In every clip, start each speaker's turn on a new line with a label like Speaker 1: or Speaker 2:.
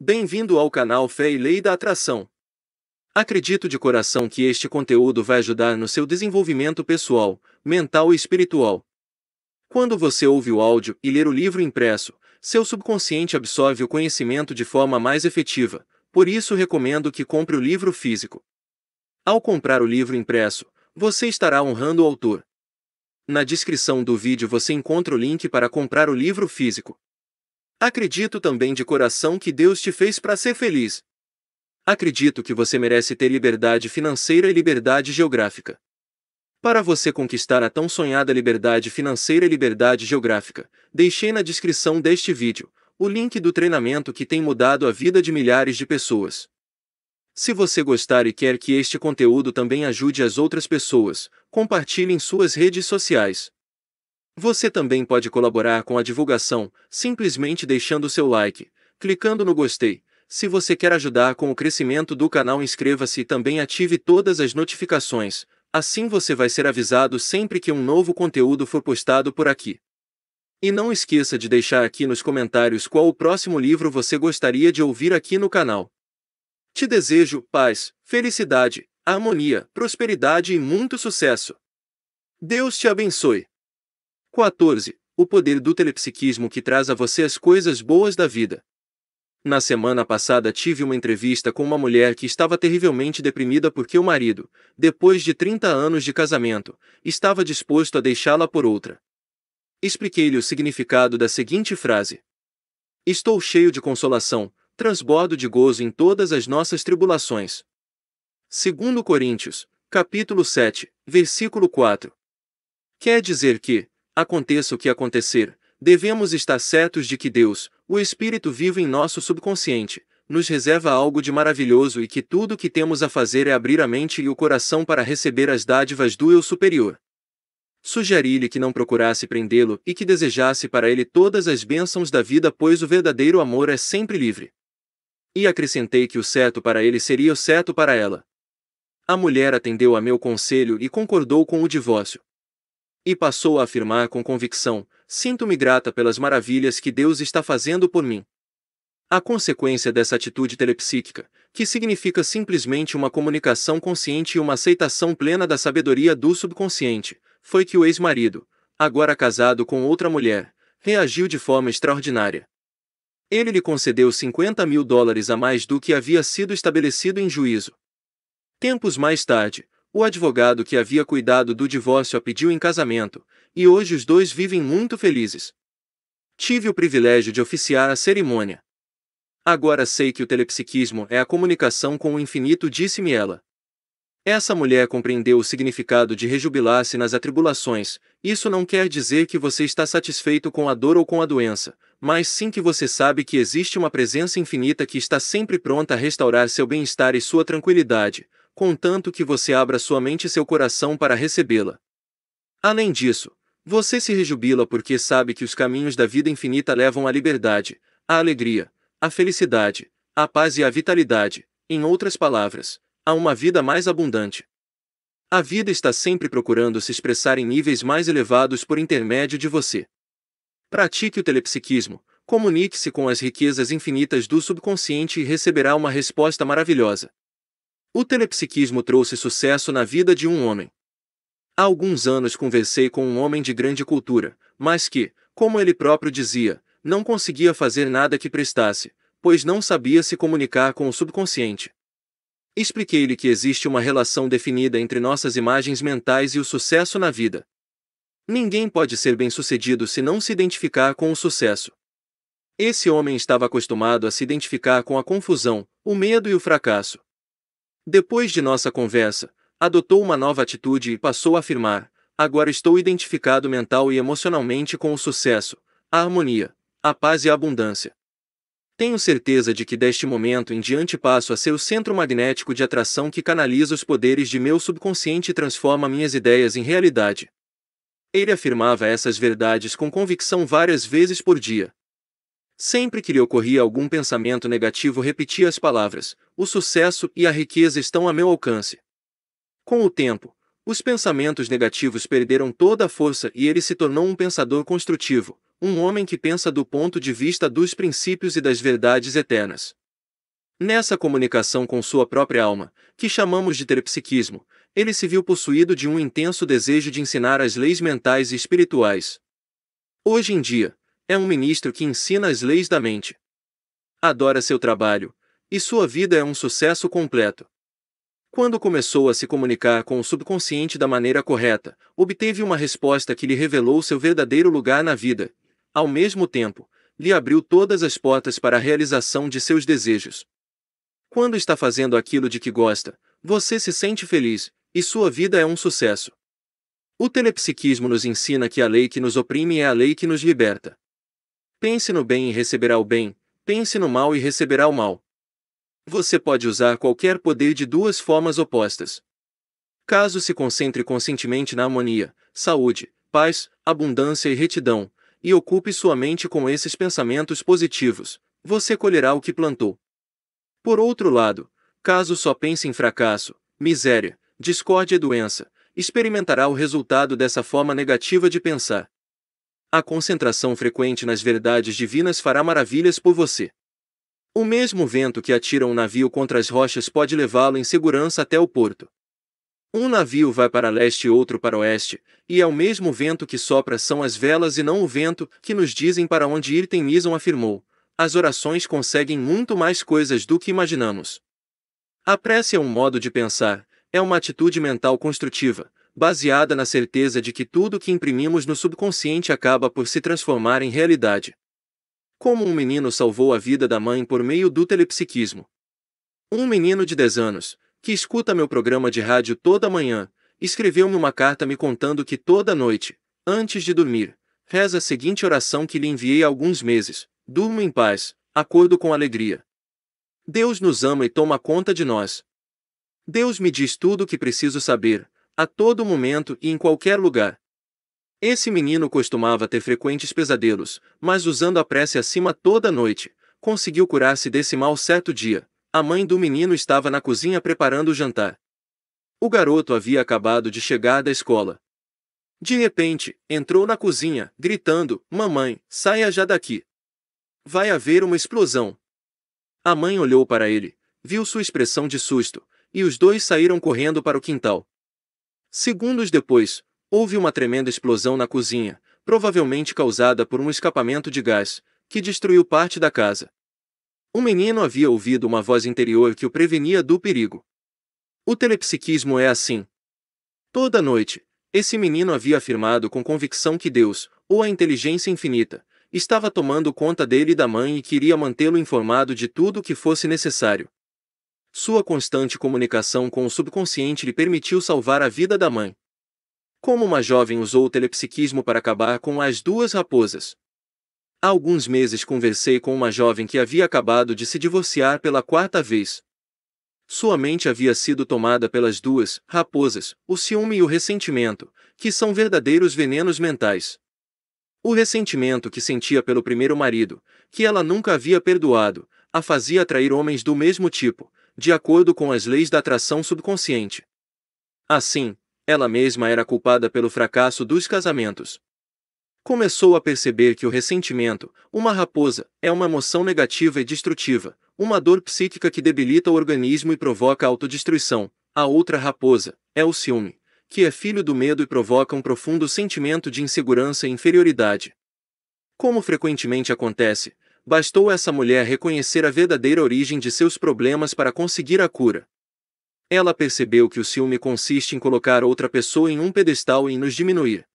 Speaker 1: Bem-vindo ao canal Fé e Lei da Atração. Acredito de coração que este conteúdo vai ajudar no seu desenvolvimento pessoal, mental e espiritual. Quando você ouve o áudio e ler o livro impresso, seu subconsciente absorve o conhecimento de forma mais efetiva, por isso recomendo que compre o livro físico. Ao comprar o livro impresso, você estará honrando o autor. Na descrição do vídeo você encontra o link para comprar o livro físico. Acredito também de coração que Deus te fez para ser feliz. Acredito que você merece ter liberdade financeira e liberdade geográfica. Para você conquistar a tão sonhada liberdade financeira e liberdade geográfica, deixei na descrição deste vídeo o link do treinamento que tem mudado a vida de milhares de pessoas. Se você gostar e quer que este conteúdo também ajude as outras pessoas, compartilhe em suas redes sociais. Você também pode colaborar com a divulgação, simplesmente deixando seu like, clicando no gostei. Se você quer ajudar com o crescimento do canal, inscreva-se e também ative todas as notificações. Assim você vai ser avisado sempre que um novo conteúdo for postado por aqui. E não esqueça de deixar aqui nos comentários qual o próximo livro você gostaria de ouvir aqui no canal. Te desejo paz, felicidade, harmonia, prosperidade e muito sucesso. Deus te abençoe. 14. O poder do telepsiquismo que traz a você as coisas boas da vida. Na semana passada tive uma entrevista com uma mulher que estava terrivelmente deprimida porque o marido, depois de 30 anos de casamento, estava disposto a deixá-la por outra. Expliquei-lhe o significado da seguinte frase: Estou cheio de consolação, transbordo de gozo em todas as nossas tribulações. Segundo Coríntios, capítulo 7, versículo 4. Quer dizer que, aconteça o que acontecer, devemos estar certos de que Deus, o Espírito vivo em nosso subconsciente, nos reserva algo de maravilhoso e que tudo o que temos a fazer é abrir a mente e o coração para receber as dádivas do eu superior. Sugeri-lhe que não procurasse prendê-lo e que desejasse para ele todas as bênçãos da vida, pois o verdadeiro amor é sempre livre. E acrescentei que o certo para ele seria o certo para ela. A mulher atendeu a meu conselho e concordou com o divórcio e passou a afirmar com convicção: Sinto-me grata pelas maravilhas que Deus está fazendo por mim. A consequência dessa atitude telepsíquica, que significa simplesmente uma comunicação consciente e uma aceitação plena da sabedoria do subconsciente, foi que o ex-marido, agora casado com outra mulher, reagiu de forma extraordinária. Ele lhe concedeu 50 mil dólares a mais do que havia sido estabelecido em juízo. Tempos mais tarde, o advogado que havia cuidado do divórcio a pediu em casamento, e hoje os dois vivem muito felizes. Tive o privilégio de oficiar a cerimônia. Agora sei que o telepsiquismo é a comunicação com o infinito, disse-me ela. Essa mulher compreendeu o significado de rejubilar-se nas atribulações. Isso não quer dizer que você está satisfeito com a dor ou com a doença, mas sim que você sabe que existe uma presença infinita que está sempre pronta a restaurar seu bem-estar e sua tranquilidade, contanto que você abra sua mente e seu coração para recebê-la. Além disso, você se rejubila porque sabe que os caminhos da vida infinita levam à liberdade, à alegria, à felicidade, à paz e à vitalidade, em outras palavras, a uma vida mais abundante. A vida está sempre procurando se expressar em níveis mais elevados por intermédio de você. Pratique o telepsiquismo, comunique-se com as riquezas infinitas do subconsciente e receberá uma resposta maravilhosa. O telepsiquismo trouxe sucesso na vida de um homem. Há alguns anos conversei com um homem de grande cultura, mas que, como ele próprio dizia, não conseguia fazer nada que prestasse, pois não sabia se comunicar com o subconsciente. Expliquei-lhe que existe uma relação definida entre nossas imagens mentais e o sucesso na vida. Ninguém pode ser bem-sucedido se não se identificar com o sucesso. Esse homem estava acostumado a se identificar com a confusão, o medo e o fracasso. Depois de nossa conversa, adotou uma nova atitude e passou a afirmar: Agora estou identificado mental e emocionalmente com o sucesso, a harmonia, a paz e a abundância. Tenho certeza de que deste momento em diante passo a ser o centro magnético de atração que canaliza os poderes de meu subconsciente e transforma minhas ideias em realidade. Ele afirmava essas verdades com convicção várias vezes por dia, Sempre que lhe ocorria algum pensamento negativo, repetia as palavras: O sucesso e a riqueza estão a meu alcance. Com o tempo, os pensamentos negativos perderam toda a força e ele se tornou um pensador construtivo, um homem que pensa do ponto de vista dos princípios e das verdades eternas. Nessa comunicação com sua própria alma, que chamamos de terpsiquismo, ele se viu possuído de um intenso desejo de ensinar as leis mentais e espirituais. Hoje em dia, é um ministro que ensina as leis da mente. Adora seu trabalho, e sua vida é um sucesso completo. Quando começou a se comunicar com o subconsciente da maneira correta, obteve uma resposta que lhe revelou seu verdadeiro lugar na vida. Ao mesmo tempo, lhe abriu todas as portas para a realização de seus desejos. Quando está fazendo aquilo de que gosta, você se sente feliz, e sua vida é um sucesso. O telepsiquismo nos ensina que a lei que nos oprime é a lei que nos liberta. Pense no bem e receberá o bem, pense no mal e receberá o mal. Você pode usar qualquer poder de duas formas opostas. Caso se concentre conscientemente na harmonia, saúde, paz, abundância e retidão, e ocupe sua mente com esses pensamentos positivos, você colherá o que plantou. Por outro lado, caso só pense em fracasso, miséria, discórdia e doença, experimentará o resultado dessa forma negativa de pensar. A concentração frequente nas verdades divinas fará maravilhas por você. O mesmo vento que atira um navio contra as rochas pode levá-lo em segurança até o porto. Um navio vai para leste e outro para oeste, e é o mesmo vento que sopra são as velas e não o vento que nos dizem para onde ir tem afirmou. As orações conseguem muito mais coisas do que imaginamos. A prece é um modo de pensar, é uma atitude mental construtiva, baseada na certeza de que tudo que imprimimos no subconsciente acaba por se transformar em realidade. Como um menino salvou a vida da mãe por meio do telepsiquismo. Um menino de 10 anos, que escuta meu programa de rádio toda manhã, escreveu-me uma carta me contando que toda noite, antes de dormir, reza a seguinte oração que lhe enviei há alguns meses: Durmo em paz, acordo com alegria. Deus nos ama e toma conta de nós. Deus me diz tudo o que preciso saber, a todo momento e em qualquer lugar. Esse menino costumava ter frequentes pesadelos, mas usando a prece acima toda noite, conseguiu curar-se desse mal certo dia. A mãe do menino estava na cozinha preparando o jantar. O garoto havia acabado de chegar da escola. De repente, entrou na cozinha, gritando: Mamãe, saia já daqui! Vai haver uma explosão! A mãe olhou para ele, viu sua expressão de susto, e os dois saíram correndo para o quintal. Segundos depois, houve uma tremenda explosão na cozinha, provavelmente causada por um escapamento de gás, que destruiu parte da casa. O menino havia ouvido uma voz interior que o prevenia do perigo. O telepsiquismo é assim. Toda noite, esse menino havia afirmado com convicção que Deus, ou a inteligência infinita, estava tomando conta dele e da mãe e queria mantê-lo informado de tudo o que fosse necessário. Sua constante comunicação com o subconsciente lhe permitiu salvar a vida da mãe. Como uma jovem usou o telepsiquismo para acabar com as duas raposas. Há alguns meses conversei com uma jovem que havia acabado de se divorciar pela quarta vez. Sua mente havia sido tomada pelas duas raposas, o ciúme e o ressentimento, que são verdadeiros venenos mentais. O ressentimento que sentia pelo primeiro marido, que ela nunca havia perdoado, a fazia atrair homens do mesmo tipo, de acordo com as leis da atração subconsciente. Assim, ela mesma era culpada pelo fracasso dos casamentos. Começou a perceber que o ressentimento, uma raposa, é uma emoção negativa e destrutiva, uma dor psíquica que debilita o organismo e provoca autodestruição. A outra raposa é o ciúme, que é filho do medo e provoca um profundo sentimento de insegurança e inferioridade. Como frequentemente acontece, Bastou essa mulher reconhecer a verdadeira origem de seus problemas para conseguir a cura. Ela percebeu que o ciúme consiste em colocar outra pessoa em um pedestal e nos diminuir.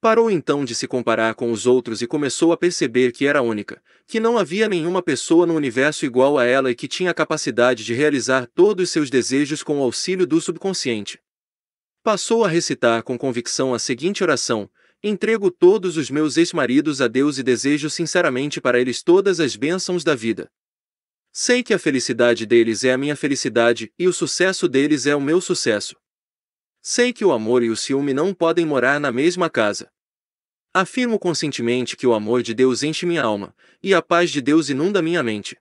Speaker 1: Parou então de se comparar com os outros e começou a perceber que era única, que não havia nenhuma pessoa no universo igual a ela e que tinha a capacidade de realizar todos seus desejos com o auxílio do subconsciente. Passou a recitar com convicção a seguinte oração: Entrego todos os meus ex-maridos a Deus e desejo sinceramente para eles todas as bênçãos da vida. Sei que a felicidade deles é a minha felicidade e o sucesso deles é o meu sucesso. Sei que o amor e o ciúme não podem morar na mesma casa. Afirmo conscientemente que o amor de Deus enche minha alma, e a paz de Deus inunda minha mente.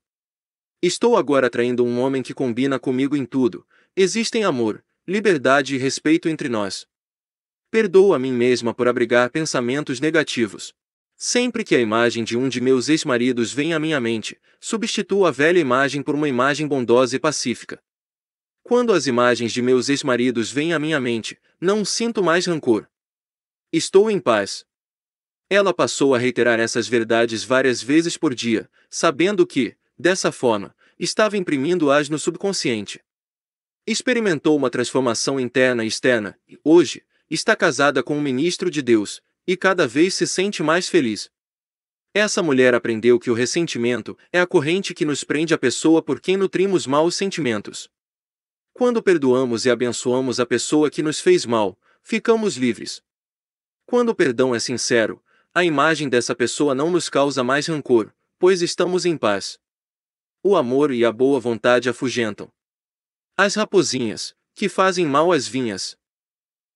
Speaker 1: Estou agora atraindo um homem que combina comigo em tudo. Existem amor, liberdade e respeito entre nós. Perdoo a mim mesma por abrigar pensamentos negativos. Sempre que a imagem de um de meus ex-maridos vem à minha mente, substituo a velha imagem por uma imagem bondosa e pacífica. Quando as imagens de meus ex-maridos vêm à minha mente, não sinto mais rancor. Estou em paz. Ela passou a reiterar essas verdades várias vezes por dia, sabendo que, dessa forma, estava imprimindo-as no subconsciente. Experimentou uma transformação interna e externa, e hoje, está casada com um ministro de Deus, e cada vez se sente mais feliz. Essa mulher aprendeu que o ressentimento é a corrente que nos prende à pessoa por quem nutrimos maus sentimentos. Quando perdoamos e abençoamos a pessoa que nos fez mal, ficamos livres. Quando o perdão é sincero, a imagem dessa pessoa não nos causa mais rancor, pois estamos em paz. O amor e a boa vontade afugentam. As rapozinhas, que fazem mal às vinhas,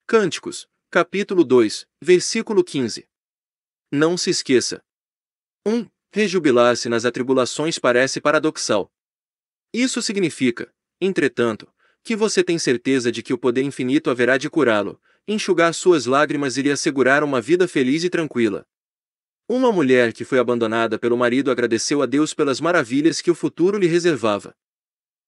Speaker 1: Cânticos, capítulo 2, versículo 15. Não se esqueça. 1. Um, rejubilar-se nas atribulações parece paradoxal. Isso significa, entretanto, que você tem certeza de que o poder infinito haverá de curá-lo, enxugar suas lágrimas e lhe assegurar uma vida feliz e tranquila. Uma mulher que foi abandonada pelo marido agradeceu a Deus pelas maravilhas que o futuro lhe reservava.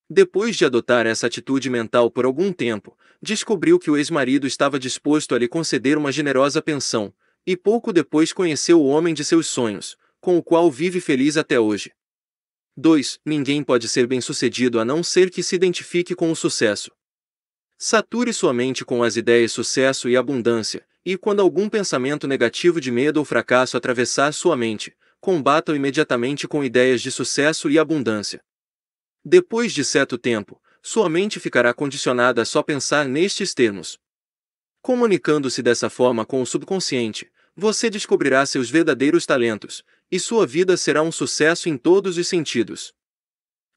Speaker 1: Depois de adotar essa atitude mental por algum tempo, descobriu que o ex-marido estava disposto a lhe conceder uma generosa pensão, e pouco depois conheceu o homem de seus sonhos, com o qual vive feliz até hoje. 2. Ninguém pode ser bem-sucedido a não ser que se identifique com o sucesso. Sature sua mente com as ideias sucesso e abundância, e quando algum pensamento negativo de medo ou fracasso atravessar sua mente, combata-o imediatamente com ideias de sucesso e abundância. Depois de certo tempo, sua mente ficará condicionada a só pensar nestes termos. Comunicando-se dessa forma com o subconsciente, você descobrirá seus verdadeiros talentos, e sua vida será um sucesso em todos os sentidos.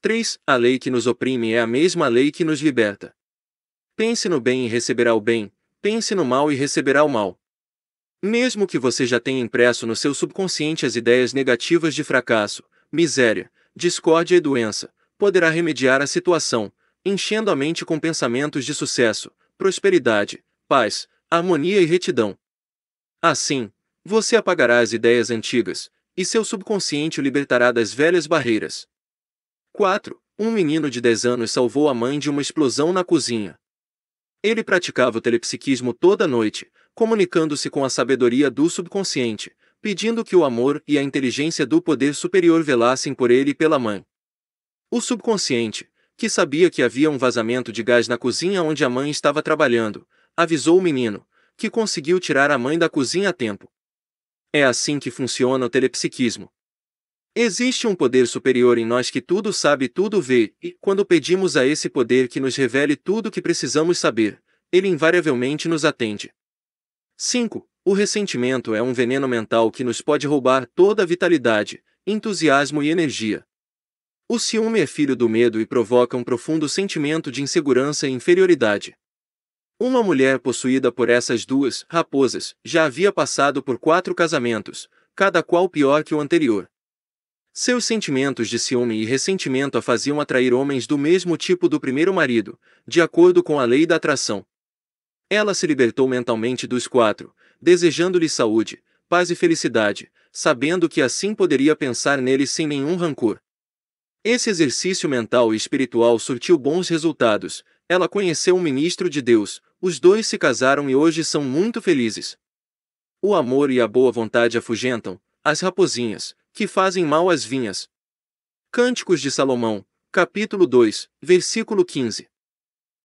Speaker 1: 3. A lei que nos oprime é a mesma lei que nos liberta. Pense no bem e receberá o bem, pense no mal e receberá o mal. Mesmo que você já tenha impresso no seu subconsciente as ideias negativas de fracasso, miséria, discórdia e doença, poderá remediar a situação, enchendo a mente com pensamentos de sucesso, prosperidade, paz, harmonia e retidão. Assim, você apagará as ideias antigas, e seu subconsciente o libertará das velhas barreiras. 4. Um menino de 10 anos salvou a mãe de uma explosão na cozinha. Ele praticava o telepsiquismo toda noite, comunicando-se com a sabedoria do subconsciente, pedindo que o amor e a inteligência do poder superior velassem por ele e pela mãe. O subconsciente, que sabia que havia um vazamento de gás na cozinha onde a mãe estava trabalhando, avisou o menino, que conseguiu tirar a mãe da cozinha a tempo. É assim que funciona o telepsiquismo. Existe um poder superior em nós que tudo sabe e tudo vê, e, quando pedimos a esse poder que nos revele tudo o que precisamos saber, ele invariavelmente nos atende. 5. O ressentimento é um veneno mental que nos pode roubar toda a vitalidade, entusiasmo e energia, o ciúme é filho do medo e provoca um profundo sentimento de insegurança e inferioridade. Uma mulher possuída por essas duas raposas já havia passado por quatro casamentos, cada qual pior que o anterior. Seus sentimentos de ciúme e ressentimento a faziam atrair homens do mesmo tipo do primeiro marido, de acordo com a lei da atração. Ela se libertou mentalmente dos quatro, desejando-lhe saúde, paz e felicidade, sabendo que assim poderia pensar neles sem nenhum rancor. Esse exercício mental e espiritual surtiu bons resultados. Ela conheceu um ministro de Deus, os dois se casaram e hoje são muito felizes. O amor e a boa vontade afugentam as raposinhas, que fazem mal às vinhas. Cânticos de Salomão, capítulo 2, versículo 15.